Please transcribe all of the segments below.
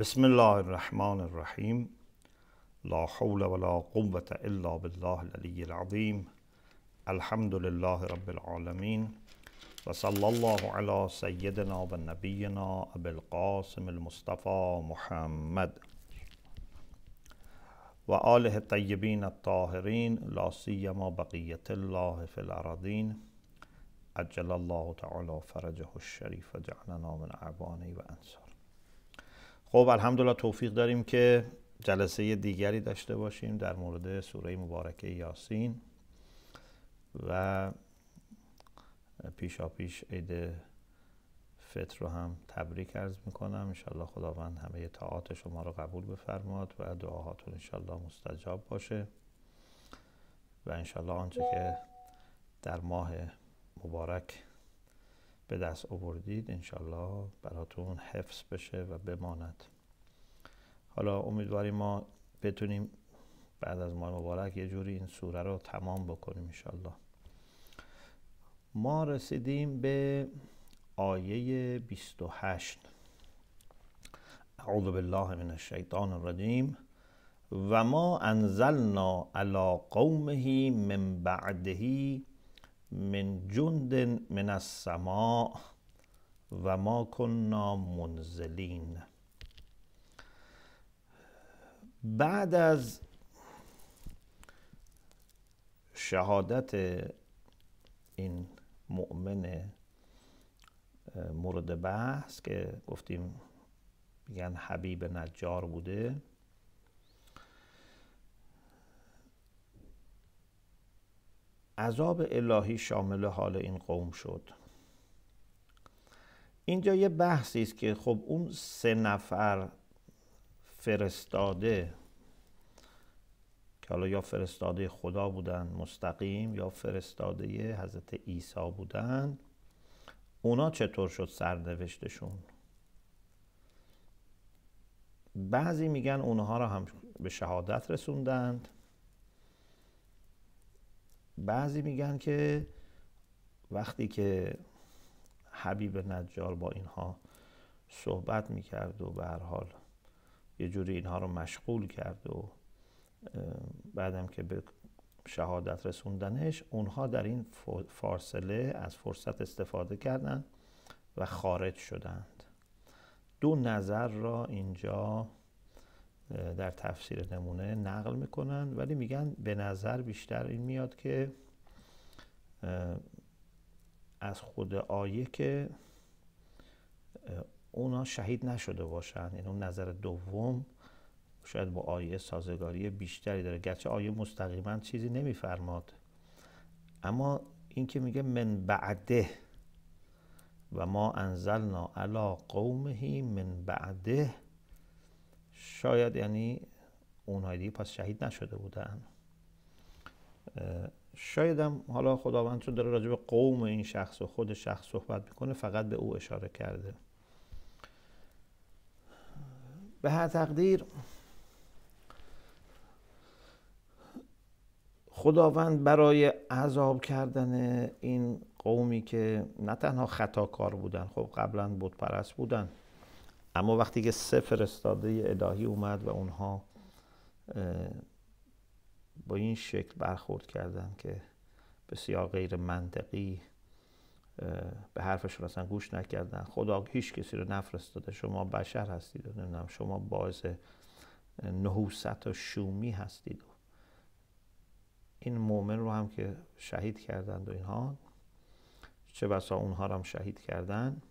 بسم الله الرحمن الرحيم لا حول ولا قوة إلا بالله العلي العظيم الحمد لله رب العالمين وصلى الله على سيدنا ونبينا أبي القاسم المصطفى محمد وآله الطيبين الطاهرين لا سيما بقية الله في الأراضين أجل الله تعالى فرجه الشريف وجعلنا من أعوانه وأنصاره خب الحمدلله توفیق داریم که جلسه دیگری داشته باشیم در مورد سوره مبارکه یاسین و پیشا پیش عید فطر رو هم تبریک عرض میکنم انشالله خداوند همه طاعات شما رو قبول بفرماد و دعاهاتون انشالله مستجاب باشه و انشالله آنچه که در ماه مبارک به دست آوردید انشالله براتون حفظ بشه و بماند حالا امیدواریم ما بتونیم بعد از ماه مبارک یه جوری این سوره رو تمام بکنیم انشالله ما رسیدیم به آیه 28 اعوذ بالله من الشیطان الرجیم و ما انزلنا علی قومه من بعده من جند من السماء و ما کنا منزلین بعد از شهادت این مؤمن مورد بحث که گفتیم میگن حبیب نجار بوده عذاب الهی شامل حال این قوم شد اینجا یه بحثی است که خب اون سه نفر فرستاده که حالا یا فرستاده خدا بودن مستقیم یا فرستاده حضرت عیسی بودن اونا چطور شد سرنوشتشون بعضی میگن اونها را هم به شهادت رسوندند بعضی میگن که وقتی که حبیب نجار با اینها صحبت میکرد و به هر حال یه جوری اینها رو مشغول کرد و بعدم که به شهادت رسوندنش اونها در این فاصله از فرصت استفاده کردند و خارج شدند دو نظر را اینجا در تفسیر نمونه نقل میکنن ولی میگن به نظر بیشتر این میاد که از خود آیه که اونا شهید نشده باشن یعنی اون نظر دوم شاید با آیه سازگاری بیشتری داره گرچه آیه مستقیما چیزی نمیفرماد اما این که میگه من بعده و ما انزلنا علی قومهی من بعده شاید یعنی اونهای دیگه پس شهید نشده بودن شاید هم حالا خداوند چون داره راجع به قوم این شخص و خود شخص صحبت میکنه فقط به او اشاره کرده به هر تقدیر خداوند برای عذاب کردن این قومی که نه تنها خطاکار بودن خب قبلا پرست بودن اما وقتی که سه فرستاده الهی اومد و اونها با این شکل برخورد کردن که بسیار غیر منطقی به حرفشون اصلا گوش نکردن خدا هیچ کسی رو نفرستاده شما بشر هستید و نمیدونم شما باعث نحوست و شومی هستید این مؤمن رو هم که شهید کردند و اینها چه بسا اونها رو هم شهید کردن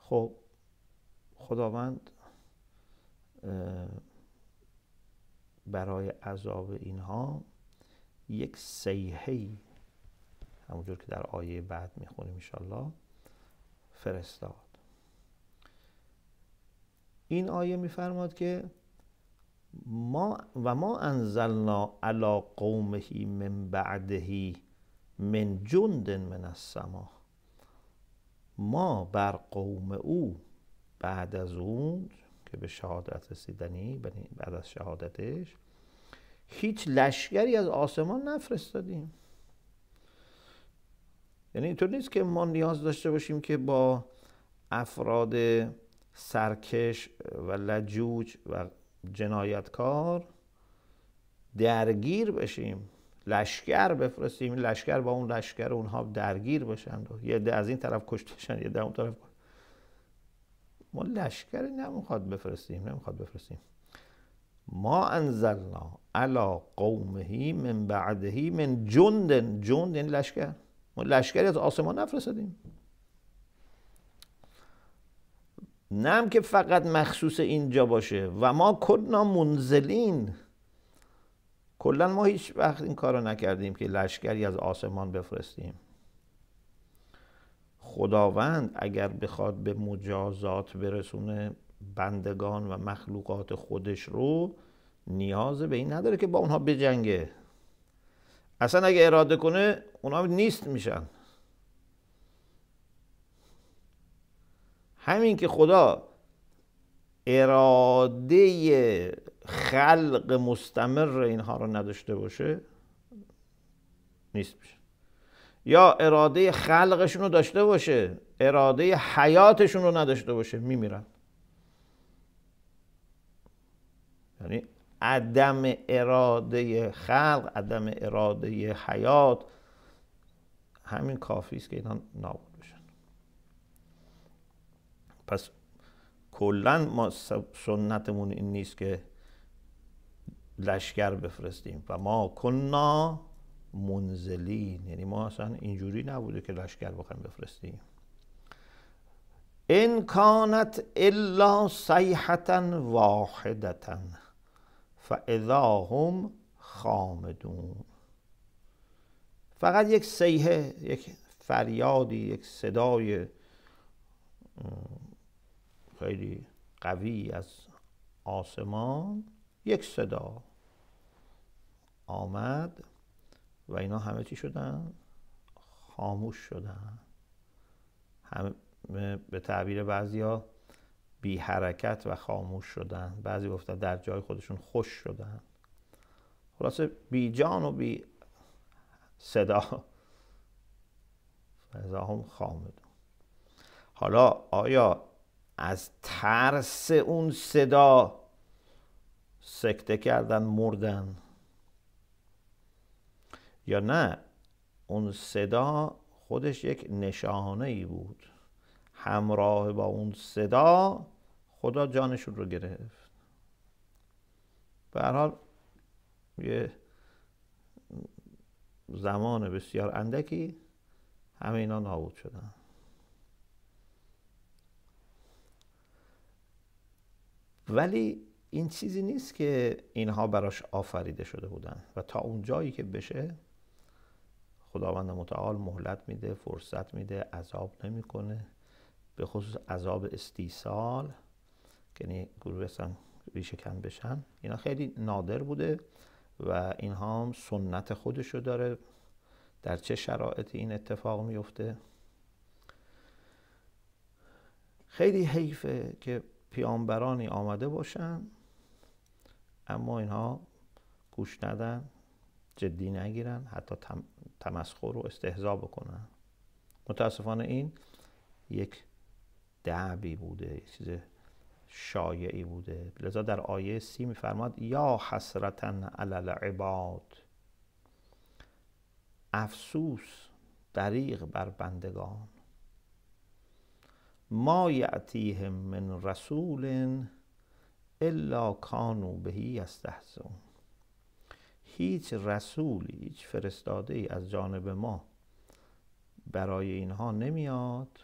خب خداوند برای عذاب اینها یک سیهی همونجور که در آیه بعد میخونیم انشالله فرستاد این آیه میفرماد که ما و ما انزلنا علا قومهی من بعدهی من جند من السما ما بر قوم او بعد از اون که به شهادت رسیدنی یعنی بعد از شهادتش هیچ لشکری از آسمان نفرستادیم یعنی اینطور نیست که ما نیاز داشته باشیم که با افراد سرکش و لجوج و جنایتکار درگیر بشیم لشکر بفرستیم لشکر با اون لشکر اونها درگیر بشن یه از این طرف کشتشن یه ده اون طرف ما لشکری نمیخواد بفرستیم نمیخواد بفرستیم ما انزلنا علا قومهی من بعدهی من جندن. جند یعنی لشکر ما لشکری از آسمان نفرستادیم نه که فقط مخصوص اینجا باشه و ما کنا منزلین کلا ما هیچ وقت این کار رو نکردیم که لشکری از آسمان بفرستیم خداوند اگر بخواد به مجازات برسونه بندگان و مخلوقات خودش رو نیاز به این نداره که با اونها بجنگه اصلا اگه اراده کنه اونها نیست میشن همین که خدا اراده خلق مستمر اینها رو نداشته باشه نیست میشه یا اراده خلقشون رو داشته باشه اراده حیاتشون رو نداشته باشه میمیرن یعنی عدم اراده خلق عدم اراده حیات همین کافی است که اینا نابود بشن پس کلا ما سنتمون این نیست که لشکر بفرستیم و ما کنا منزلین یعنی ما اصلا اینجوری نبوده که لشکر بخوایم بفرستیم ان کانت الا صیحتا واحدتا فاذا هم خامدون فقط یک سیحه یک فریادی یک صدای خیلی قوی از آسمان یک صدا آمد و اینا همه چی شدن خاموش شدن همه به تعبیر ها بی حرکت و خاموش شدن بعضی گفتن در جای خودشون خوش شدن خلاصه بی جان و بی صدا فضا هم خامد حالا آیا از ترس اون صدا سکته کردن مردن یا نه اون صدا خودش یک نشانه ای بود همراه با اون صدا خدا جانشون رو گرفت به حال یه زمان بسیار اندکی همه اینا نابود شدن ولی این چیزی نیست که اینها براش آفریده شده بودن و تا اون جایی که بشه خداوند متعال مهلت میده فرصت میده عذاب نمیکنه به خصوص عذاب استیصال یعنی گروه هستن ریشه کن بشن اینا خیلی نادر بوده و اینها هم سنت خودشو داره در چه شرایطی این اتفاق میفته خیلی حیفه که پیامبرانی آمده باشن اما اینها گوش ندن جدی نگیرن حتی تمسخر و استهزا بکنن متاسفانه این یک دعبی بوده چیز شایعی بوده لذا در آیه سی میفرماد یا حسرتا علی العباد افسوس دریغ بر بندگان ما یعتیهم من رسول الا کانو بهی استهزون هیچ رسولی هیچ فرستاده ای از جانب ما برای اینها نمیاد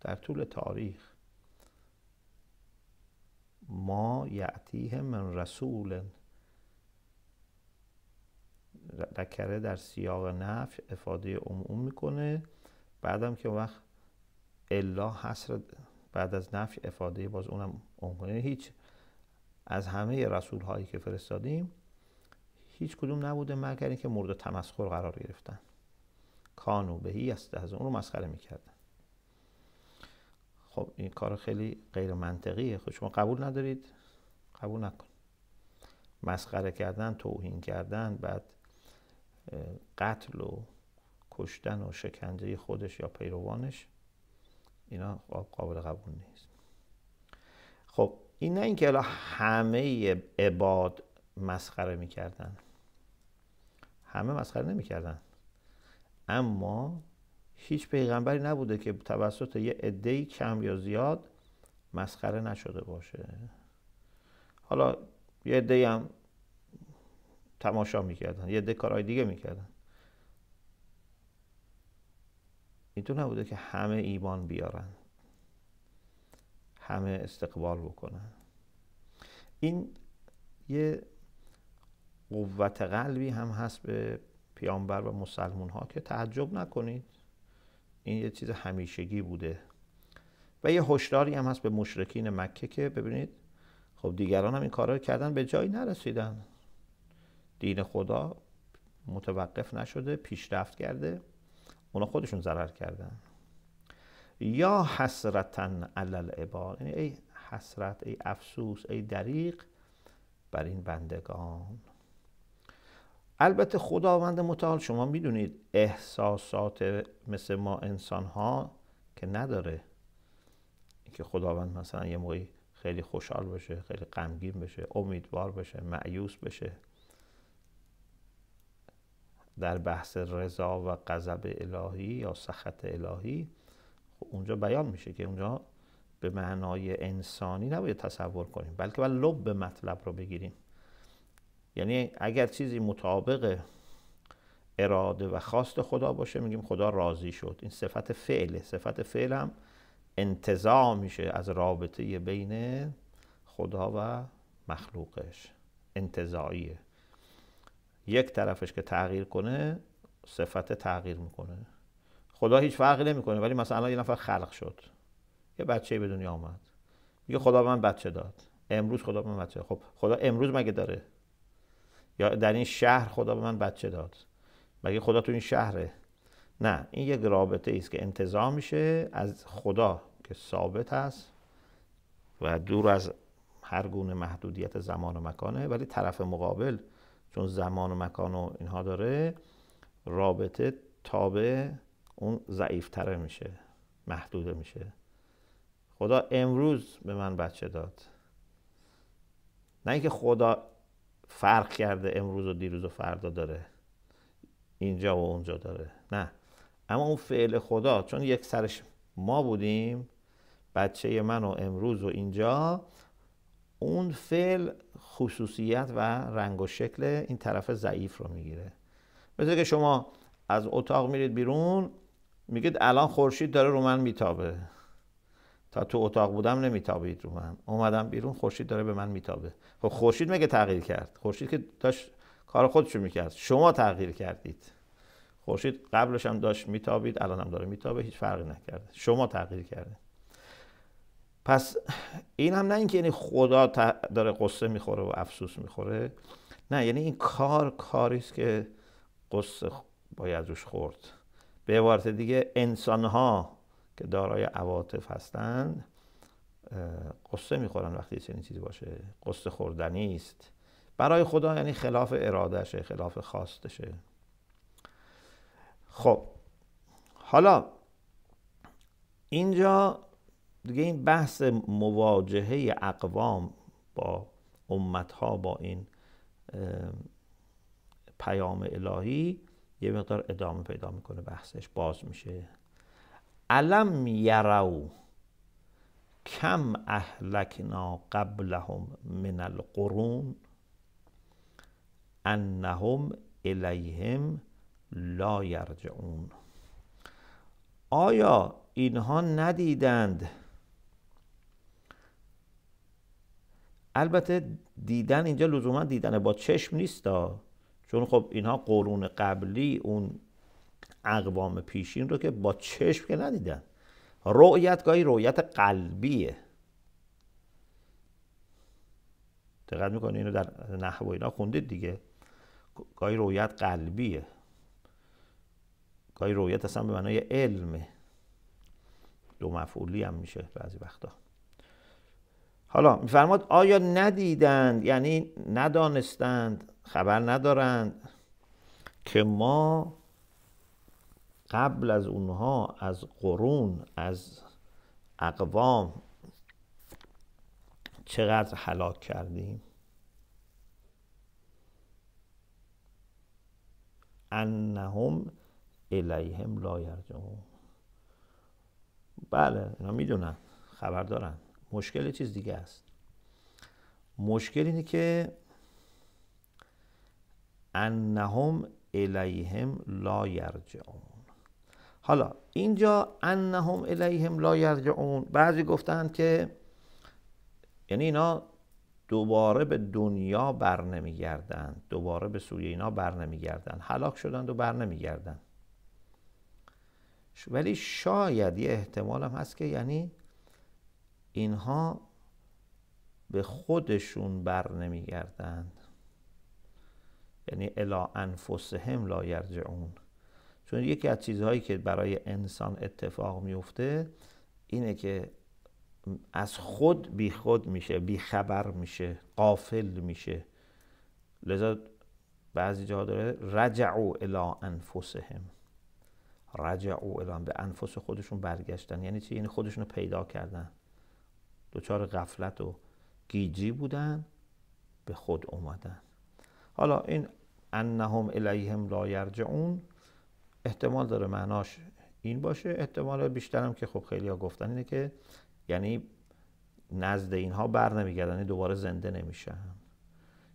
در طول تاریخ ما یعتیه من رسول دکره در سیاق نفع افاده عموم میکنه بعدم که وقت الا حصر بعد از نفع افاده باز اونم عموم هیچ از همه رسول هایی که فرستادیم هیچ کدوم نبوده مگر اینکه مورد تمسخر قرار گرفتن کانو بهی است از اون رو مسخره میکردن خب این کار خیلی غیر منطقیه خب شما قبول ندارید قبول نکن مسخره کردن توهین کردن بعد قتل و کشتن و شکنجه خودش یا پیروانش اینا قابل قبول نیست خب این نه اینکه الان همه عباد مسخره میکردن همه مسخره نمیکردن اما هیچ پیغمبری نبوده که توسط یه عده کم یا زیاد مسخره نشده باشه حالا یه عده هم تماشا میکردن یه عده کارهای دیگه میکردن اینطور نبوده که همه ایمان بیارن همه استقبال بکنن این یه قوت قلبی هم هست به پیامبر و مسلمون ها که تعجب نکنید این یه چیز همیشگی بوده و یه هشداری هم هست به مشرکین مکه که ببینید خب دیگران هم این کارا رو کردن به جایی نرسیدن دین خدا متوقف نشده پیشرفت کرده اونا خودشون ضرر کردن یا حسرتن علل عباد یعنی ای حسرت ای افسوس ای دریق بر این بندگان البته خداوند متعال شما میدونید احساسات مثل ما انسان ها که نداره که خداوند مثلا یه موقعی خیلی خوشحال بشه خیلی غمگین بشه امیدوار بشه معیوس بشه در بحث رضا و غضب الهی یا سخت الهی خب اونجا بیان میشه که اونجا به معنای انسانی نباید تصور کنیم بلکه باید لب مطلب رو بگیریم یعنی اگر چیزی مطابق اراده و خواست خدا باشه میگیم خدا راضی شد این صفت فعله صفت فعل هم میشه از رابطه بین خدا و مخلوقش انتظاییه یک طرفش که تغییر کنه صفت تغییر میکنه خدا هیچ فرقی نمیکنه ولی مثلا یه نفر خلق شد یه بچه به دنیا آمد میگه خدا به من بچه داد امروز خدا به من بچه خب خدا امروز مگه داره یا در این شهر خدا به من بچه داد مگه خدا تو این شهره نه این یک رابطه است که انتظار میشه از خدا که ثابت است و دور از هر گونه محدودیت زمان و مکانه ولی طرف مقابل چون زمان و مکان و اینها داره رابطه تابع اون ضعیفتره میشه محدوده میشه خدا امروز به من بچه داد نه اینکه خدا فرق کرده امروز و دیروز و فردا داره اینجا و اونجا داره نه اما اون فعل خدا چون یک سرش ما بودیم بچه من و امروز و اینجا اون فعل خصوصیت و رنگ و شکل این طرف ضعیف رو میگیره مثل که شما از اتاق میرید بیرون میگید الان خورشید داره رو من میتابه تا تو اتاق بودم نمیتابید رو من اومدم بیرون خورشید داره به من میتابه خب خورشید مگه تغییر کرد خورشید که داشت کار خودشو میکرد شما تغییر کردید خورشید قبلش هم داشت میتابید الان هم داره میتابه هیچ فرقی نکرده شما تغییر کرده پس این هم نه اینکه یعنی خدا داره قصه میخوره و افسوس میخوره نه یعنی این کار کاری است که قصه باید روش خورد به عبارت دیگه انسان ها که دارای عواطف هستند قصه میخورن وقتی چنین چیزی باشه قصه خوردنی است برای خدا یعنی خلاف ارادهشه خلاف خواستشه خب حالا اینجا دیگه این بحث مواجهه اقوام با امتها با این پیام الهی یه مقدار ادامه پیدا میکنه بحثش باز میشه علم یرو کم اهلکنا قبلهم من القرون انهم الیهم لا یرجعون آیا اینها ندیدند البته دیدن اینجا لزوما دیدن با چشم نیست چون خب اینها قرون قبلی اون اقوام پیشین رو که با چشم که ندیدن رؤیت گاهی رؤیت قلبیه دقت میکنه اینو در نحو اینا خوندید دیگه گاهی رؤیت قلبیه گاهی رؤیت اصلا به معنای علمه دو مفعولی هم میشه بعضی وقتا حالا میفرماد آیا ندیدند یعنی ندانستند خبر ندارند که ما قبل از اونها از قرون از اقوام چقدر هلاک کردیم انهم الیهم لا یرجعون بله اینا میدونن خبر دارن مشکل چیز دیگه است مشکل اینه که انهم الیهم لا یرجعون حالا اینجا انهم الیهم لا یرجعون بعضی گفتند که یعنی اینا دوباره به دنیا بر نمیگردند دوباره به سوی اینا بر نمیگردند هلاک شدند و بر نمیگردند ولی شاید یه احتمال هم هست که یعنی اینها به خودشون بر نمیگردند یعنی الا انفسهم لا یرجعون چون یکی از چیزهایی که برای انسان اتفاق میفته اینه که از خود بی خود میشه بی خبر میشه قافل میشه لذا بعضی جا داره رجعو الى انفسهم رجعو الى به انفس خودشون برگشتن یعنی چی یعنی خودشون رو پیدا کردن دوچار غفلت و گیجی بودن به خود اومدن حالا این انهم الیهم لا یرجعون احتمال داره معناش این باشه احتمال بیشترم که خب خیلی ها گفتن اینه که یعنی نزد اینها بر نمیگردن یعنی دوباره زنده نمیشن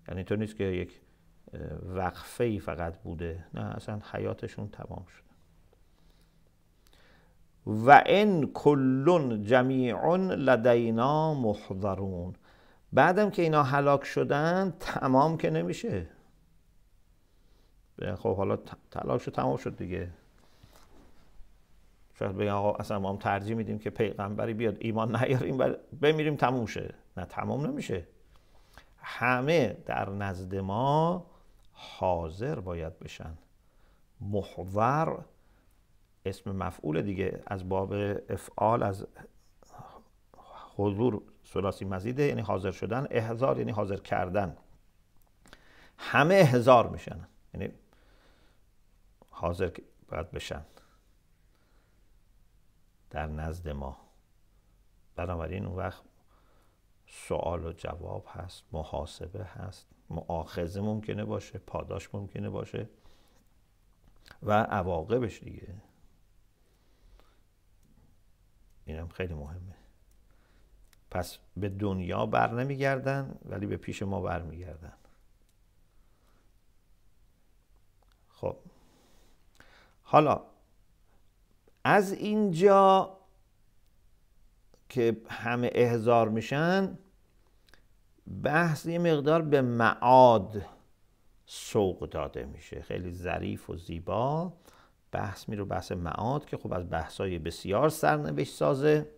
یعنی تو نیست که یک وقفه ای فقط بوده نه اصلا حیاتشون تمام شده و ان کلون جمیع لدینا محضرون بعدم که اینا هلاک شدن تمام که نمیشه خب حالا تلاش رو تمام شد دیگه شاید بگن آقا اصلا ما هم ترجیح میدیم که پیغمبری بیاد ایمان نیاریم بمیریم تموم شه نه تمام نمیشه همه در نزد ما حاضر باید بشن محور اسم مفعول دیگه از باب افعال از حضور سلاسی مزیده یعنی حاضر شدن احضار یعنی حاضر کردن همه احضار میشن یعنی حاضر باید بشن در نزد ما بنابراین اون وقت سوال و جواب هست محاسبه هست معاخذه ممکنه باشه پاداش ممکنه باشه و عواقبش دیگه اینم خیلی مهمه پس به دنیا بر نمیگردن ولی به پیش ما بر میگردن خب حالا از اینجا که همه احزار میشن بحث یه مقدار به معاد سوق داده میشه خیلی ظریف و زیبا بحث میره بحث معاد که خب از بحثای بسیار سرنوشت سازه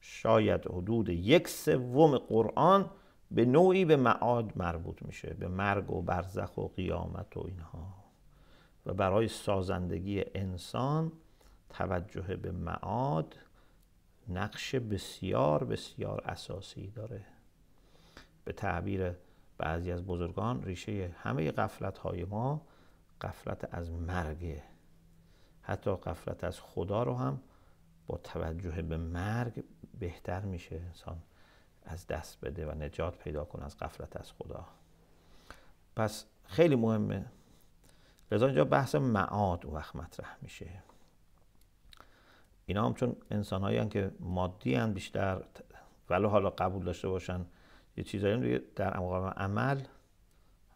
شاید حدود یک سوم قرآن به نوعی به معاد مربوط میشه به مرگ و برزخ و قیامت و اینها و برای سازندگی انسان توجه به معاد نقش بسیار بسیار اساسی داره به تعبیر بعضی از بزرگان ریشه همه قفلت های ما قفلت از مرگ. حتی قفلت از خدا رو هم با توجه به مرگ بهتر میشه انسان از دست بده و نجات پیدا کنه از قفلت از خدا پس خیلی مهمه لذا اینجا بحث معاد وقت مطرح میشه اینا هم چون انسان هایی که مادی هن بیشتر ولو حالا قبول داشته باشن یه چیزایی در مقام عمل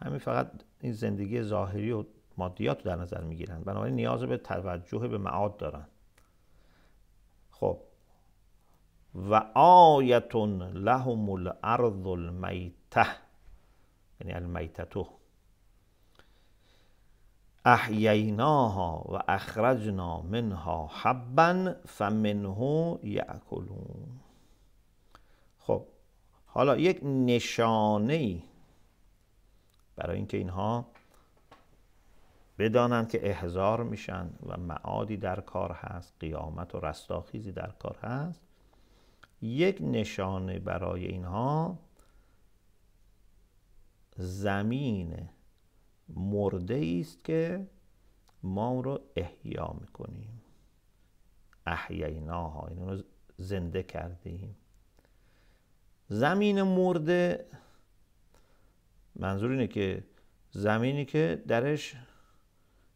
همین فقط این زندگی ظاهری و مادیات رو در نظر میگیرن بنابراین نیاز به توجه به معاد دارن خب و آیتون لهم الارض المیته یعنی المیتتو احییناها و اخرجنا منها حبا فمنه یاکلون خب حالا یک نشانه ای برای اینکه اینها بدانند که احزار میشن و معادی در کار هست قیامت و رستاخیزی در کار هست یک نشانه برای اینها زمین مرده است که ما یعنی اون رو احیا میکنیم احییناها این رو زنده کردیم زمین مرده منظور اینه که زمینی که درش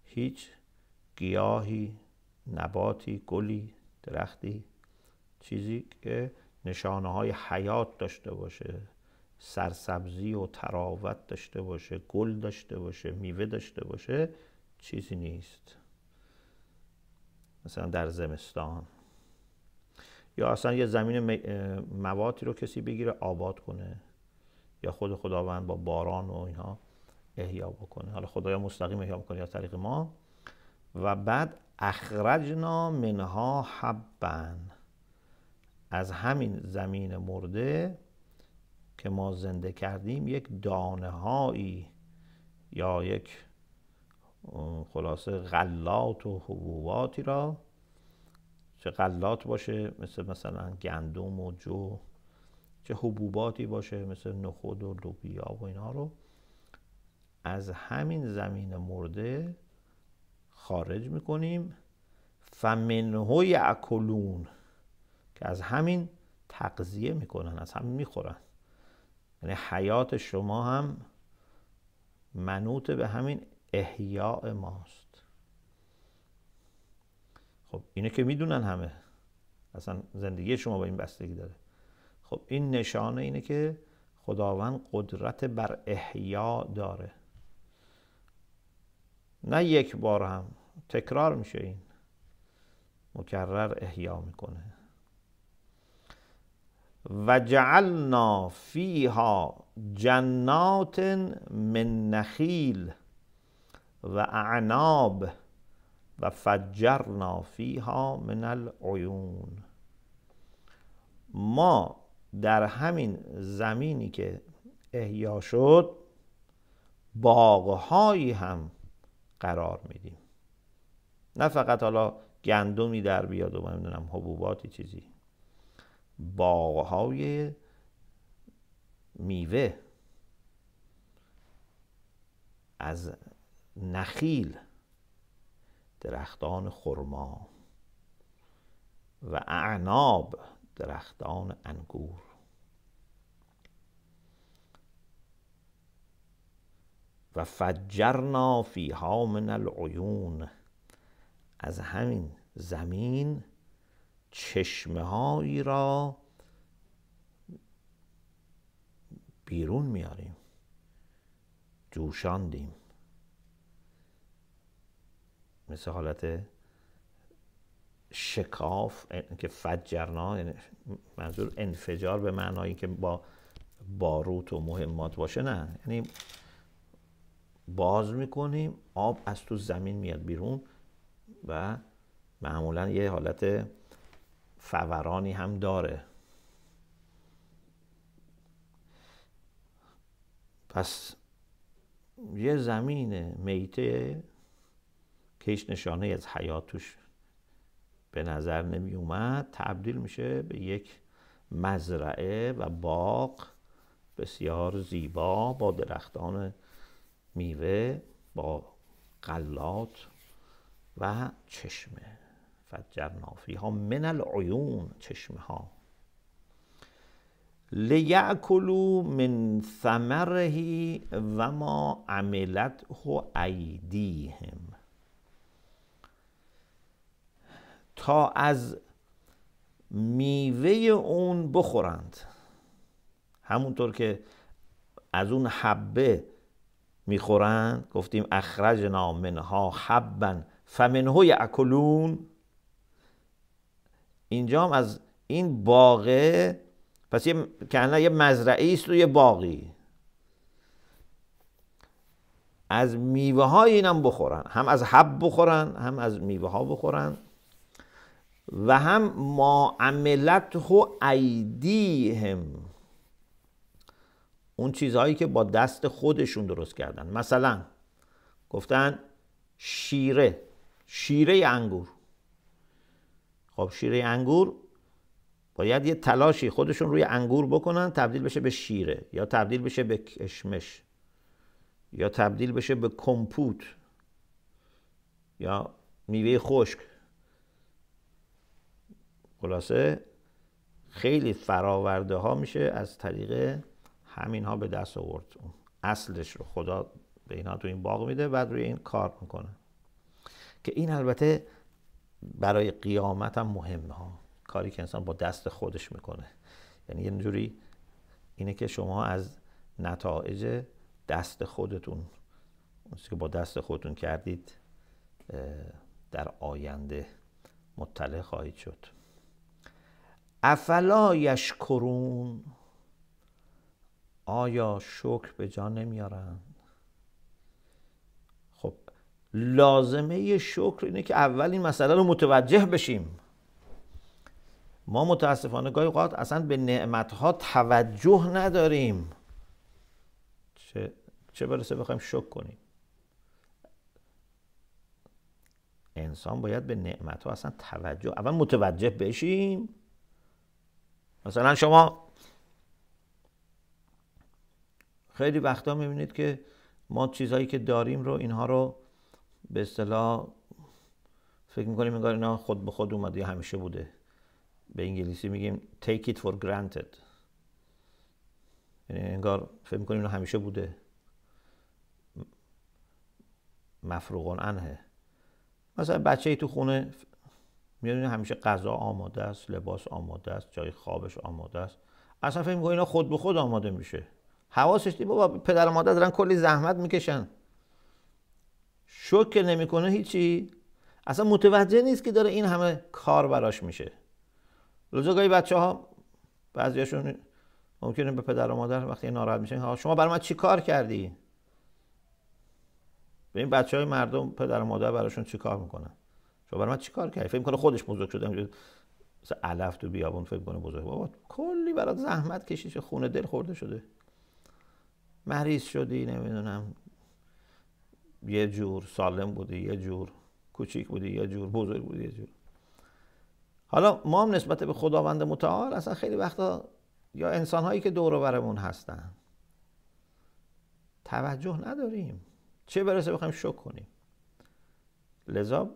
هیچ گیاهی نباتی گلی درختی چیزی که نشانه های حیات داشته باشه سرسبزی و تراوت داشته باشه گل داشته باشه میوه داشته باشه چیزی نیست مثلا در زمستان یا اصلا یه زمین مواتی رو کسی بگیره آباد کنه یا خود خداوند با باران و اینها احیا بکنه حالا خدایا مستقیم احیا بکنه یا طریق ما و بعد اخرجنا منها حبن از همین زمین مرده که ما زنده کردیم یک دانه هایی یا یک خلاصه غلات و حبوباتی را چه غلات باشه مثل مثلا گندم و جو چه حبوباتی باشه مثل نخود و لوبیا و اینا رو از همین زمین مرده خارج میکنیم فمنهوی یعکلون که از همین تقضیه میکنن از همین میخورن یعنی حیات شما هم منوط به همین احیاء ماست خب اینه که میدونن همه اصلا زندگی شما با این بستگی داره خب این نشانه اینه که خداوند قدرت بر احیا داره نه یک بار هم تکرار میشه این مکرر احیا میکنه و جعلنا فیها جنات من نخیل و اعناب و فجرنا فیها من العیون ما در همین زمینی که احیا شد باغهایی هم قرار میدیم نه فقط حالا گندمی در بیاد و نمیدونم حبوباتی چیزی باغهای میوه از نخیل درختان خرما و اعناب درختان انگور و فجرنا فیها من العیون از همین زمین چشمه هایی را بیرون میاریم جوشاندیم مثل حالت شکاف که فجرنا یعنی منظور انفجار به معنایی که با باروت و مهمات باشه نه یعنی باز میکنیم آب از تو زمین میاد بیرون و معمولا یه حالت فورانی هم داره پس یه زمین میته که هیچ نشانه از حیات به نظر نمی اومد تبدیل میشه به یک مزرعه و باغ بسیار زیبا با درختان میوه با قلات و چشمه فجرنا فیها من العیون چشمه ها لیعکلو من ثمرهی و ما عملته ایدیهم تا از میوه اون بخورند همونطور که از اون حبه میخورند گفتیم اخرجنا منها حبا فمنه یاکلون اینجا هم از این باغه پس یه که یه مزرعه است و یه باقی از میوه های هم بخورن هم از حب بخورن هم از میوه ها بخورن و هم ما عملت و هم اون چیزهایی که با دست خودشون درست کردن مثلا گفتن شیره شیره انگور خب شیره انگور باید یه تلاشی خودشون روی انگور بکنن تبدیل بشه به شیره یا تبدیل بشه به کشمش یا تبدیل بشه به کمپوت یا میوه خشک خلاصه خیلی فراورده ها میشه از طریق همین ها به دست آورد اصلش رو خدا به اینا تو این باغ میده بعد روی این کار میکنه که این البته برای قیامت هم مهمه ها کاری که انسان با دست خودش میکنه یعنی یه اینه که شما از نتایج دست خودتون اونسی که با دست خودتون کردید در آینده مطلع خواهید شد افلا یشکرون آیا شکر به جا نمیارن لازمه شکر اینه که اول این مسئله رو متوجه بشیم ما متاسفانه گاهی اوقات اصلا به نعمتها توجه نداریم چه, چه برسه بخوایم شکر کنیم انسان باید به نعمت ها اصلا توجه اول متوجه بشیم مثلا شما خیلی وقتا میبینید که ما چیزهایی که داریم رو اینها رو به اصطلاح فکر میکنیم انگار اینا خود به خود اومده یا همیشه بوده به انگلیسی میگیم take it for granted یعنی انگار فکر میکنیم اینا همیشه بوده مفروغان انه مثلا بچه ای تو خونه میدونی همیشه غذا آماده است لباس آماده است جای خوابش آماده است اصلا فکر میکنیم اینا خود به خود آماده میشه حواسش دی بابا پدر و مادر دارن کلی زحمت میکشن شکر نمیکنه هیچی اصلا متوجه نیست که داره این همه کار براش میشه لذا گاهی بچه ها بعضیاشون ممکنه به پدر و مادر وقتی ناراحت میشن ها شما برای من چی کار کردی به این بچه های مردم پدر و مادر براشون چی کار میکنن شما برای من چی کار کردی فکر میکنه خودش بزرگ شده که مثل علف تو بیابون فکر کنه بزرگ بابا کلی برات زحمت کشیش خونه دل خورده شده مریض شدی نمیدونم یه جور سالم بوده یه جور کوچیک بوده یه جور بزرگ بوده یه جور حالا ما هم نسبت به خداوند متعال اصلا خیلی وقتا یا انسان هایی که دور برمون هستن توجه نداریم چه برسه بخوایم شکر کنیم لذا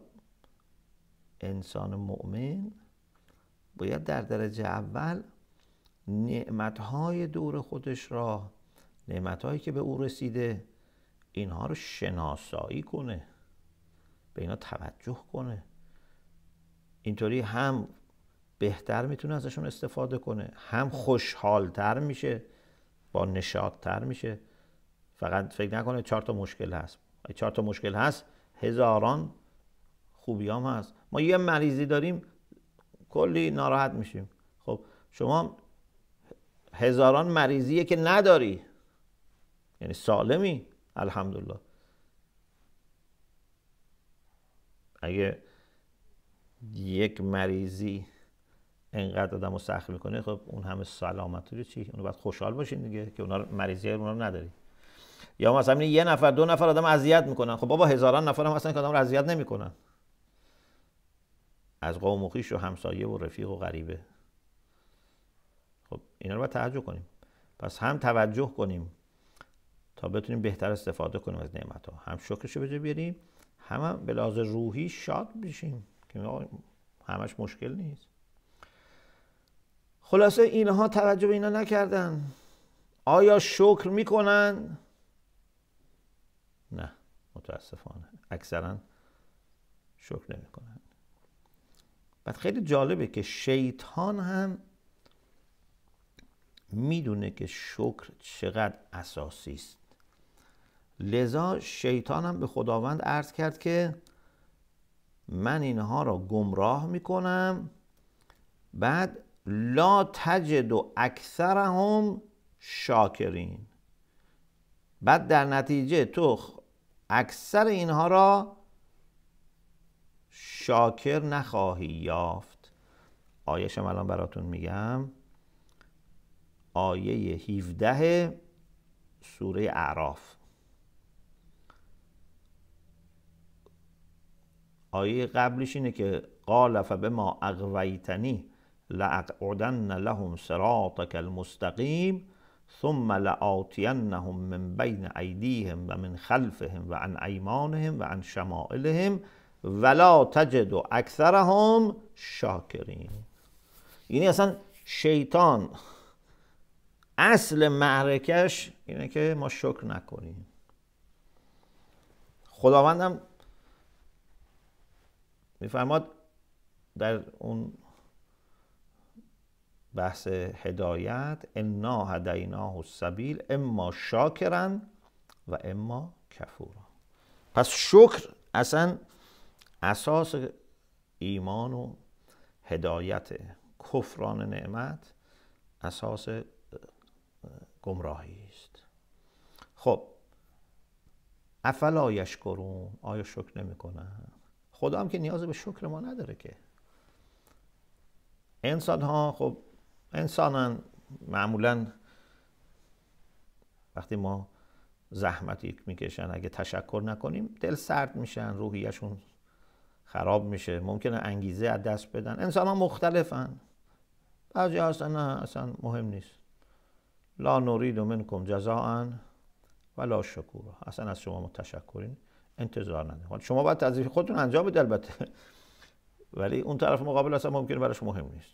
انسان مؤمن باید در درجه اول نعمتهای دور خودش را نعمتهایی که به او رسیده اینها رو شناسایی کنه به اینا توجه کنه اینطوری هم بهتر میتونه ازشون استفاده کنه هم خوشحالتر میشه با نشادتر میشه فقط فکر نکنه چهار تا مشکل هست چهار تا مشکل هست هزاران خوبی هم هست ما یه مریضی داریم کلی ناراحت میشیم خب شما هزاران مریضیه که نداری یعنی سالمی الحمدلله اگه یک مریضی انقدر آدم رو سخت میکنه خب اون همه سلامتی چی؟ اونو باید خوشحال باشین دیگه که اونا مریضی اونا رو نداری یا مثلا یه نفر دو نفر آدم اذیت میکنن خب بابا هزاران نفر هم اصلا که آدم رو اذیت نمیکنن از قوم و خیش و همسایه و رفیق و غریبه خب اینا رو باید توجه کنیم پس هم توجه کنیم تا بتونیم بهتر استفاده کنیم از نعمت ها هم شکرش رو بیاریم هم, هم به لحاظ روحی شاد بشیم که همش مشکل نیست خلاصه اینها توجه به اینا نکردن آیا شکر میکنن نه متاسفانه اکثرا شکر نمیکنن بعد خیلی جالبه که شیطان هم میدونه که شکر چقدر اساسی است لذا شیطانم به خداوند عرض کرد که من اینها را گمراه میکنم بعد لا تجد و اکثرهم شاکرین بعد در نتیجه تو اکثر اینها را شاکر نخواهی یافت آیشم الان براتون میگم آیه 17 سوره اعراف آیه قبلش اینه که قال فبما اغویتنی لاقعدن لهم صراطک المستقیم ثم لآتینهم من بین ایدیهم و من خلفهم و عن ایمانهم و عن شمائلهم ولا تجد و اکثرهم شاکرین یعنی اصلا شیطان اصل معرکش اینه که ما شکر نکنیم خداوندم میفرماد در اون بحث هدایت انا هدیناه السبیل اما شاکرن و اما کفورا پس شکر اصلا اساس ایمان و هدایت کفران نعمت اساس گمراهی است خب افلا یشکرون آیا شکر نمی کنن؟ خدا هم که نیاز به شکر ما نداره که انسان ها خب انسان معمولا وقتی ما زحمتی میکشن اگه تشکر نکنیم دل سرد میشن روحیشون خراب میشه ممکنه انگیزه از دست بدن انسان ها مختلفن بعضی هستن نه اصلا مهم نیست لا نورید و منکم و ولا شکور اصلا از شما متشکرین انتظار نده شما باید تذریف خودتون انجام بدید البته ولی اون طرف مقابل اصلا ممکنه براش مهم نیست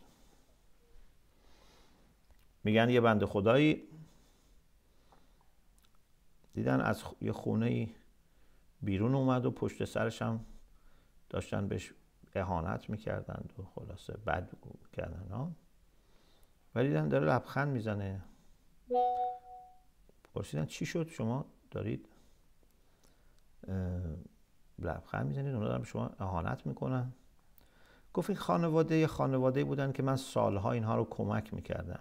میگن یه بند خدایی دیدن از یه خونه بیرون اومد و پشت سرش هم داشتن بهش اهانت میکردند و خلاصه بد کردن ولی دیدن داره لبخند میزنه پرسیدن چی شد شما دارید لبخند میزنید اونا دارن شما اهانت میکنن گفت این خانواده خانواده بودن که من سالها اینها رو کمک میکردم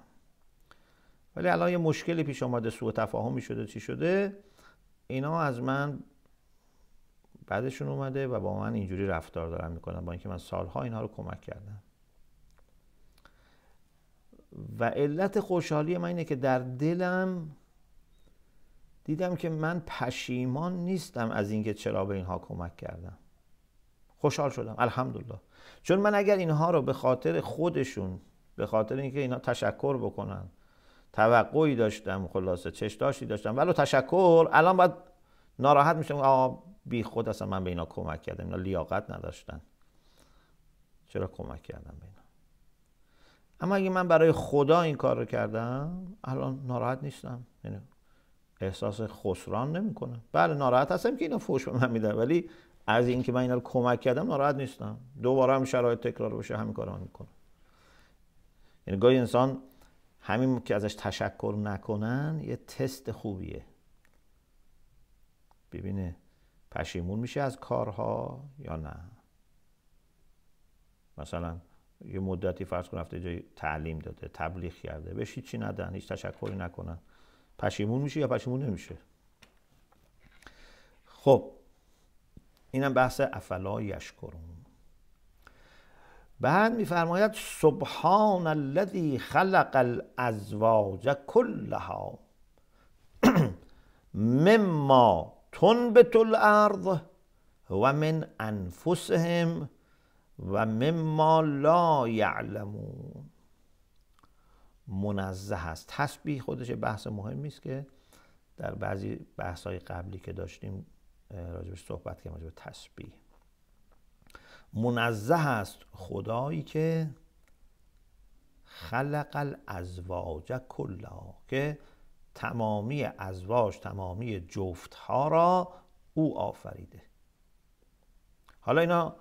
ولی الان یه مشکلی پیش آمده سوء تفاهمی شده چی شده اینا از من بعدشون اومده و با من اینجوری رفتار دارن میکنن با اینکه من سالها اینها رو کمک کردم و علت خوشحالی من اینه که در دلم دیدم که من پشیمان نیستم از اینکه چرا به اینها کمک کردم خوشحال شدم الحمدلله چون من اگر اینها رو به خاطر خودشون به خاطر اینکه اینا تشکر بکنن توقعی داشتم خلاصه چشداشتی داشتم ولو تشکر الان باید ناراحت میشم آه بی خود اصلا من به اینا کمک کردم اینا لیاقت نداشتن چرا کمک کردم به اینا اما اگه من برای خدا این کار رو کردم الان ناراحت نیستم یعنی احساس خسران نمیکنه. بله ناراحت هستم که اینا فوش به من میدن ولی از اینکه من اینا رو کمک کردم ناراحت نیستم دوباره هم شرایط تکرار بشه همین کارو هم میکنم یعنی گاهی انسان همین که ازش تشکر نکنن یه تست خوبیه ببینه پشیمون میشه از کارها یا نه مثلا یه مدتی فرض کن رفته جای تعلیم داده تبلیغ کرده بهش هیچی ندن هیچ تشکری نکنن پشیمون میشه یا پشیمون نمیشه خب اینم بحث افلا یشکرون بعد میفرماید سبحان الذی خلق الازواج کلها مما تنبت الارض و من انفسهم و مما لا یعلمون منزه است تسبیح خودش بحث مهم است که در بعضی بحث های قبلی که داشتیم راجبش صحبت کردیم راجب تسبیح منزه است خدایی که خلق الازواج کلا که تمامی ازواج تمامی جفت ها را او آفریده حالا اینا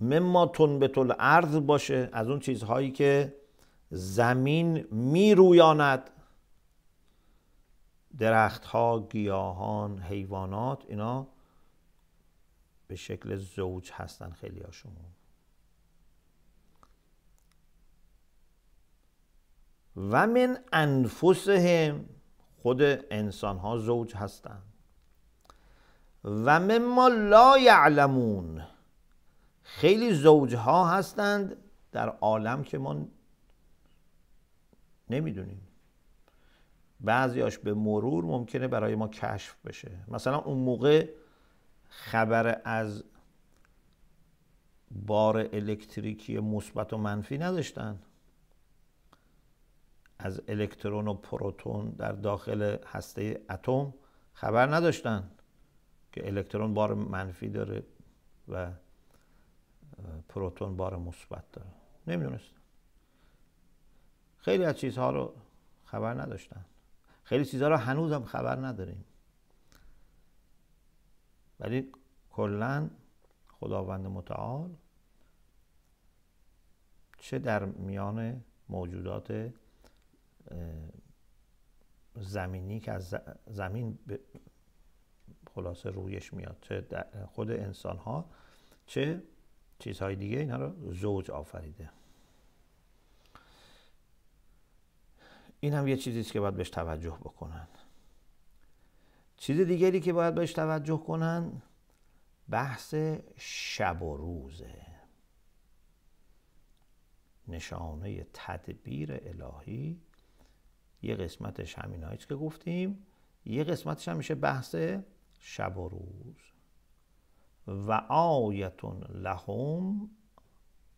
مما تنبت الارض باشه از اون چیزهایی که زمین می رویاند درختها گیاهان حیوانات اینا به شکل زوج هستن خیلی هاشون و من انفسهم خود انسان ها زوج هستند و ما لا یعلمون خیلی زوج ها هستند در عالم که ما نمیدونیم بعضیاش به مرور ممکنه برای ما کشف بشه مثلا اون موقع خبر از بار الکتریکی مثبت و منفی نداشتن از الکترون و پروتون در داخل هسته اتم خبر نداشتن که الکترون بار منفی داره و پروتون بار مثبت داره نمیدونست خیلی از چیزها رو خبر نداشتن خیلی چیزها رو هنوز هم خبر نداریم ولی کلا خداوند متعال چه در میان موجودات زمینی که از زمین خلاصه رویش میاد چه خود انسان ها چه چیزهای دیگه اینها رو زوج آفریده این هم یه چیزی است که باید بهش توجه بکنن چیز دیگری که باید بهش توجه کنن بحث شب و روزه نشانه تدبیر الهی یه قسمتش همین هایی که گفتیم یه قسمتش هم میشه بحث شب و روز و آیتون لهم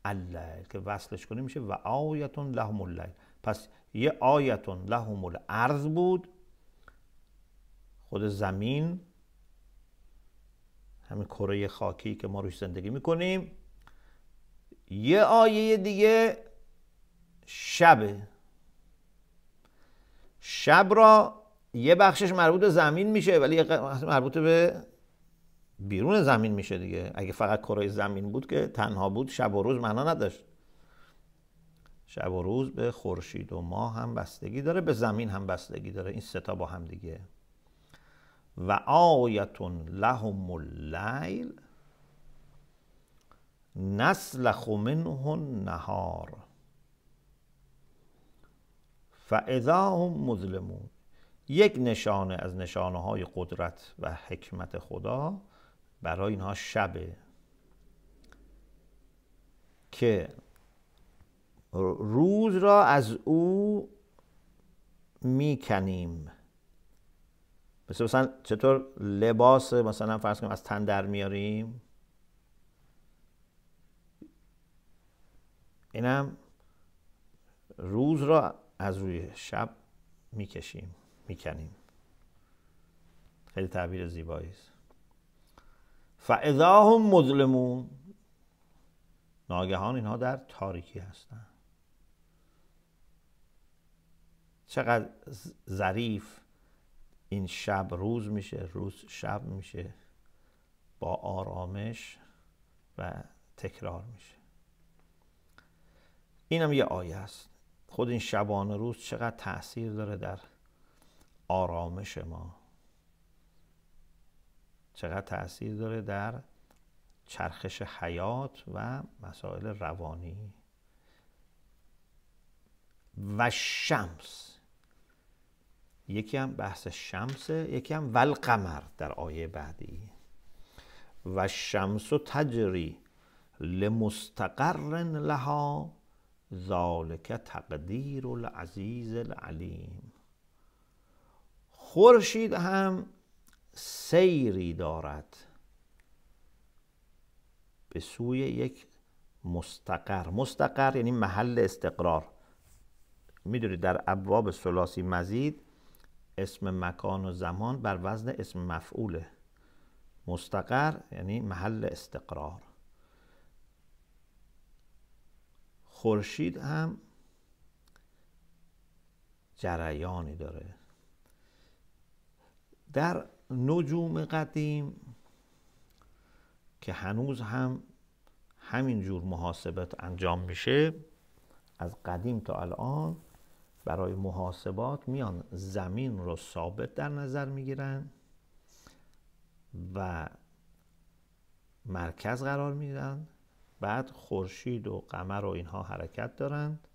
اللیل که وصلش کنیم میشه و آیتون لهم اللیل پس یه آیتون لهم الارض بود خود زمین همین کره خاکی که ما روش زندگی میکنیم یه آیه دیگه شبه شب را یه بخشش مربوط زمین میشه ولی یه مربوط به بیرون زمین میشه دیگه اگه فقط کره زمین بود که تنها بود شب و روز معنا نداشت شب و روز به خورشید و ماه هم بستگی داره به زمین هم بستگی داره این ستا با هم دیگه و آیتون لهم اللیل نسل منه النهار فاذا هم مظلمون یک نشانه از نشانه های قدرت و حکمت خدا برای اینها شبه که روز را از او میکنیم مثل مثلا چطور لباس مثلا فرض کنیم از تن در میاریم اینم روز را از روی شب میکشیم میکنیم خیلی تعبیر زیبایی است فاذا هم مظلمون ناگهان اینها در تاریکی هستند چقدر ظریف این شب روز میشه روز شب میشه با آرامش و تکرار میشه اینم یه آیه است خود این شبانه روز چقدر تاثیر داره در آرامش ما چقدر تاثیر داره در چرخش حیات و مسائل روانی و شمس یکی هم بحث شمس یکی هم ولقمر در آیه بعدی و شمس و تجری لمستقر لها ذالک تقدیر العزیز العلیم خورشید هم سیری دارد به سوی یک مستقر مستقر یعنی محل استقرار میدونید در ابواب سلاسی مزید اسم مکان و زمان بر وزن اسم مفعوله مستقر یعنی محل استقرار خورشید هم جریانی داره در نجوم قدیم که هنوز هم همین جور محاسبت انجام میشه از قدیم تا الان برای محاسبات میان زمین رو ثابت در نظر میگیرن و مرکز قرار میدن بعد خورشید و قمر و اینها حرکت دارند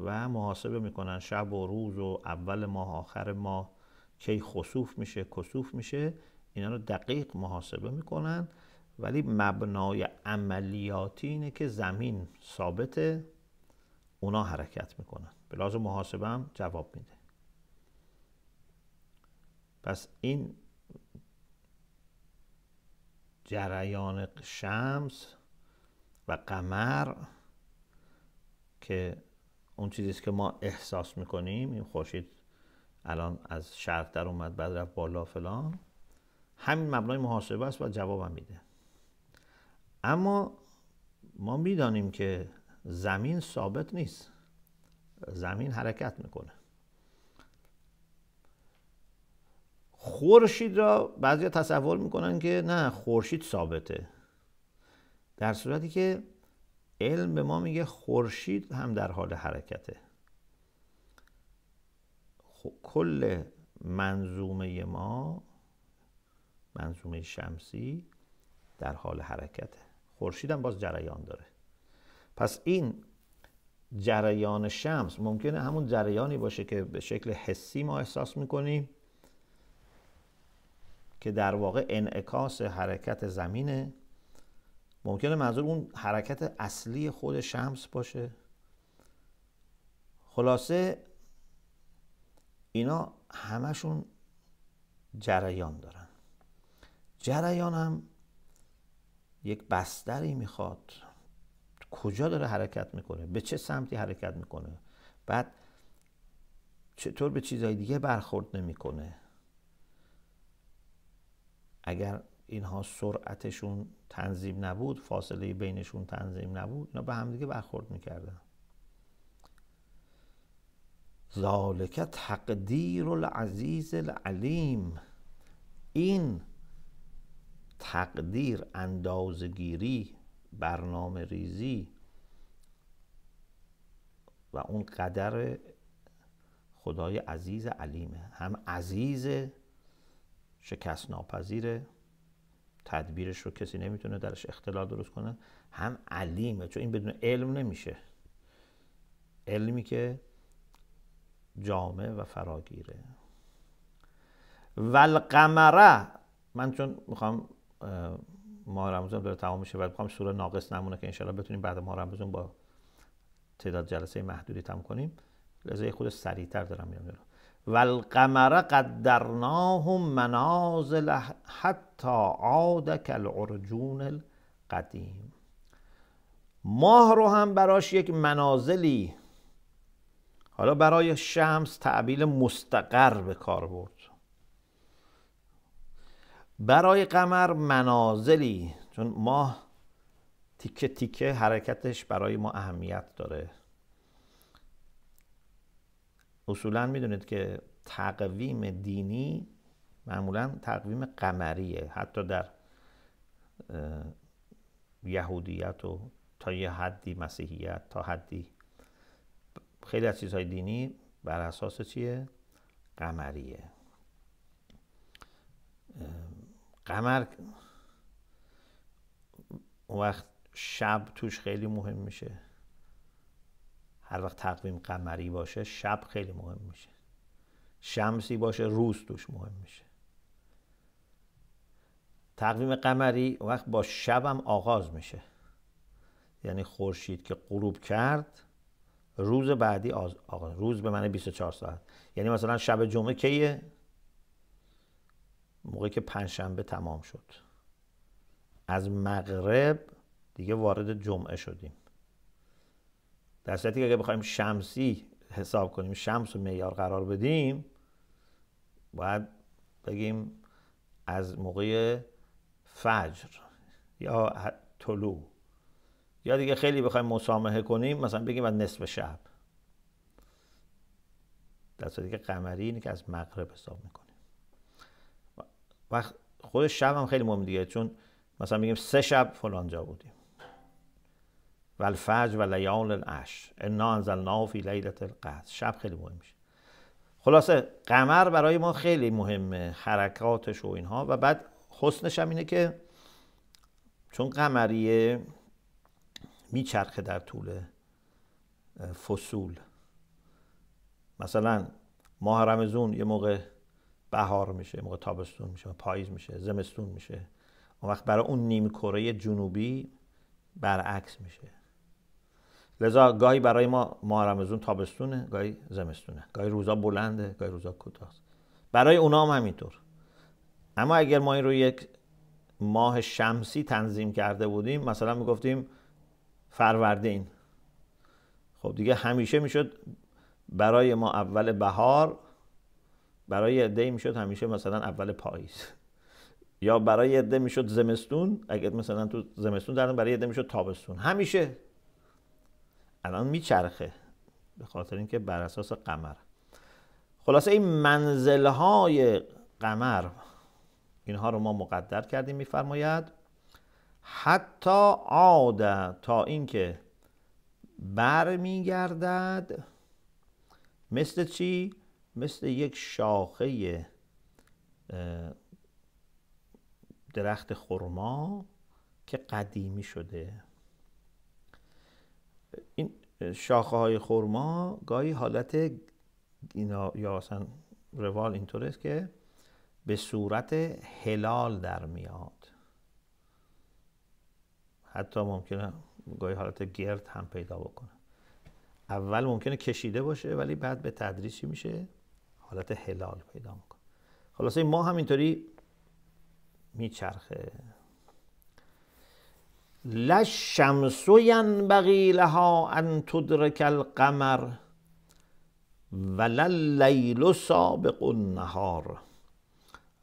و محاسبه میکنن شب و روز و اول ماه آخر ماه کی خصوف میشه کسوف میشه اینا رو دقیق محاسبه میکنن ولی مبنای عملیاتی اینه که زمین ثابته اونا حرکت میکنن به لحاظ محاسبه هم جواب میده پس این جریان شمس و قمر که اون چیزی که ما احساس میکنیم این خورشید الان از شرق در اومد بعد رفت بالا فلان همین مبنای محاسبه است و جوابم میده اما ما میدانیم که زمین ثابت نیست زمین حرکت میکنه خورشید را بعضی تصور میکنن که نه خورشید ثابته در صورتی که علم به ما میگه خورشید هم در حال حرکته کل منظومه ما منظومه شمسی در حال حرکته خورشید هم باز جریان داره پس این جریان شمس ممکنه همون جریانی باشه که به شکل حسی ما احساس میکنیم که در واقع انعکاس حرکت زمینه ممکنه منظور اون حرکت اصلی خود شمس باشه خلاصه اینا همشون جریان دارن جریان هم یک بستری میخواد کجا داره حرکت میکنه به چه سمتی حرکت میکنه بعد چطور به چیزهای دیگه برخورد نمیکنه اگر اینها سرعتشون تنظیم نبود فاصله بینشون تنظیم نبود اینا به همدیگه برخورد میکردن ذالک تقدیر العزیز العلیم این تقدیر اندازگیری برنامه ریزی و اون قدر خدای عزیز علیمه هم عزیز شکست ناپذیره تدبیرش رو کسی نمیتونه درش اختلال درست کنه هم علیمه چون این بدون علم نمیشه علمی که جامع و فراگیره و من چون میخوام ماه رمضان داره تمام میشه ولی میخوام سوره ناقص نمونه که انشالله بتونیم بعد ماه رمضان با تعداد جلسه محدودی تم کنیم لذا خود سریعتر دارم میرم جلو والقمر قدرناه منازل حتی عاد کالعرجون القدیم ماه رو هم براش یک منازلی حالا برای شمس تعبیل مستقر به کار برد برای قمر منازلی چون ماه تیکه تیکه حرکتش برای ما اهمیت داره اصولا میدونید که تقویم دینی معمولا تقویم قمریه حتی در یهودیت و تا یه حدی مسیحیت تا حدی خیلی از چیزهای دینی بر اساس چیه؟ قمریه قمر وقت شب توش خیلی مهم میشه هر وقت تقویم قمری باشه شب خیلی مهم میشه شمسی باشه روز توش مهم میشه تقویم قمری وقت با شبم آغاز میشه یعنی خورشید که غروب کرد روز بعدی آغاز روز به معنی 24 ساعت یعنی مثلا شب جمعه کیه موقعی که پنجشنبه تمام شد از مغرب دیگه وارد جمعه شدیم در صورتی که اگه بخوایم شمسی حساب کنیم شمس و میار قرار بدیم باید بگیم از موقع فجر یا طلوع یا دیگه خیلی بخوایم مسامحه کنیم مثلا بگیم از نصف شب در صورتی که قمری اینه که از مغرب حساب میکنیم وقت خود شب هم خیلی مهم دیگه چون مثلا میگیم سه شب فلان جا بودیم و الفجر و لیال العشر انا انزلناه فی لیلت القدر شب خیلی مهم میشه خلاصه قمر برای ما خیلی مهمه حرکاتش و اینها و بعد حسنش هم اینه که چون قمریه میچرخه در طول فصول مثلا ماه رمزون یه موقع بهار میشه موقع تابستون میشه پاییز میشه زمستون میشه اون وقت برای اون نیم کره جنوبی برعکس میشه لذا گاهی برای ما ماه رمزون تابستونه گاهی زمستونه گاهی روزا بلنده گاهی روزا کوتاه برای اونا هم همینطور اما اگر ما این رو یک ماه شمسی تنظیم کرده بودیم مثلا میگفتیم فروردین خب دیگه همیشه میشد برای ما اول بهار برای عده میشد همیشه مثلا اول پاییز یا برای عده میشد زمستون اگر مثلا تو زمستون دارن برای عده میشد تابستون همیشه الان میچرخه به خاطر اینکه بر اساس قمر خلاصه این منزل های قمر اینها رو ما مقدر کردیم میفرماید حتی عاده تا اینکه بر برمیگردد مثل چی مثل یک شاخه درخت خرما که قدیمی شده این شاخه های خرما گاهی حالت اینا یا اصلا روال اینطور است که به صورت هلال در میاد حتی ممکنه گاهی حالت گرد هم پیدا بکنه اول ممکنه کشیده باشه ولی بعد به تدریسی میشه حالت هلال پیدا میکنه خلاصه ما همینطوری میچرخه لش شمس ینبغی لها ان تدرک القمر ولل لیل سابق النهار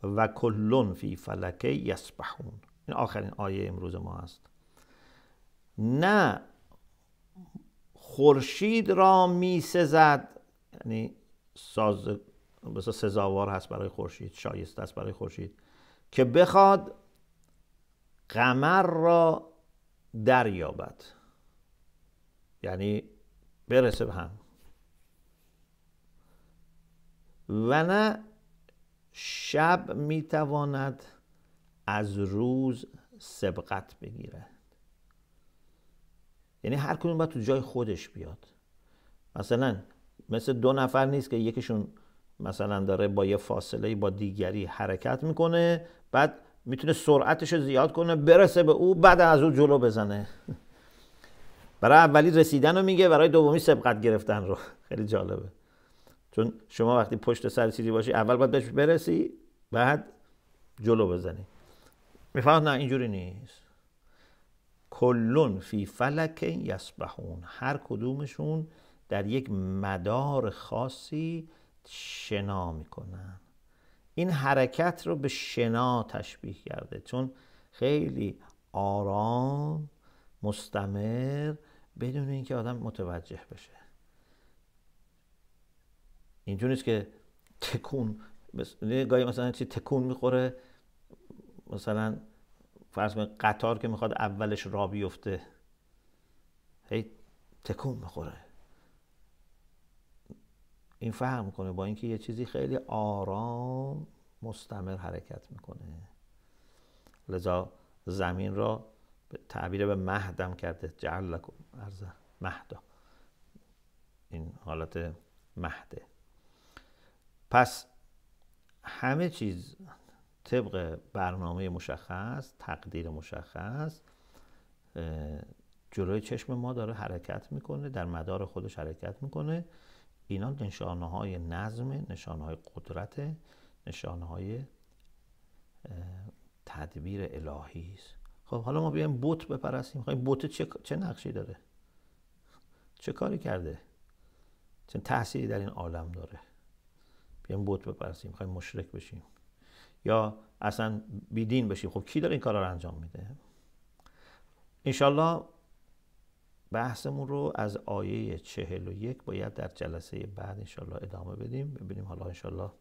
و کلون فی فلکه یسبحون این آخرین آیه امروز ما است نه خورشید را می سزد یعنی ساز مثلا سزاوار هست برای خورشید شایسته است برای خورشید که بخواد قمر را دریابد یعنی برسه به هم و نه شب میتواند از روز سبقت بگیرد یعنی هر کدوم باید تو جای خودش بیاد مثلا مثل دو نفر نیست که یکیشون مثلا داره با یه فاصله با دیگری حرکت میکنه بعد میتونه سرعتش رو زیاد کنه برسه به او بعد از او جلو بزنه برای اولی رسیدن رو میگه برای دومی سبقت گرفتن رو خیلی جالبه چون شما وقتی پشت سر چیزی باشی اول باید بهش برسی بعد جلو بزنی میفهم نه اینجوری نیست کلون فی فلک یسبحون هر کدومشون در یک مدار خاصی شنا میکنن این حرکت رو به شنا تشبیه کرده چون خیلی آرام مستمر بدون اینکه آدم متوجه بشه اینجوری نیست که تکون گاهی مثلا چی تکون میخوره مثلا فرض کنید قطار که میخواد اولش را بیفته هی تکون میخوره این فهم میکنه با اینکه یه چیزی خیلی آرام مستمر حرکت میکنه لذا زمین را تعبیر به مهدم کرده جعل لکم ارزه مهدا این حالت مهده پس همه چیز طبق برنامه مشخص تقدیر مشخص جلوی چشم ما داره حرکت میکنه در مدار خودش حرکت میکنه اینا نشانه های نظم نشانه های قدرت نشانه های تدبیر الهی است خب حالا ما بیایم بت بپرستیم خب بت چه چه نقشی داره چه کاری کرده چه تأثیری در این عالم داره بیایم بت بپرسیم خب مشرک بشیم یا اصلا بیدین بشیم خب کی داره این کارا رو انجام میده انشالله بحثمون رو از آیه چهل و یک باید در جلسه بعد انشالله ادامه بدیم ببینیم حالا انشالله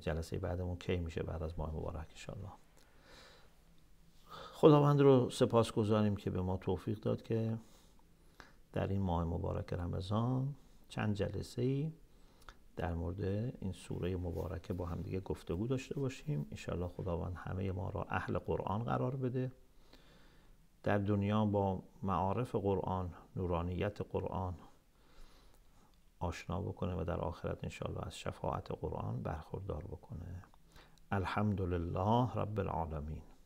جلسه بعدمون کی میشه بعد از ماه مبارک انشالله خداوند رو سپاس گذاریم که به ما توفیق داد که در این ماه مبارک رمضان چند جلسه ای در مورد این سوره مبارکه با همدیگه گفتگو داشته باشیم انشالله خداوند همه ما را اهل قرآن قرار بده در دنیا با معارف قرآن نورانیت قرآن آشنا بکنه و در آخرت انشاءالله از شفاعت قرآن برخوردار بکنه الحمدلله رب العالمین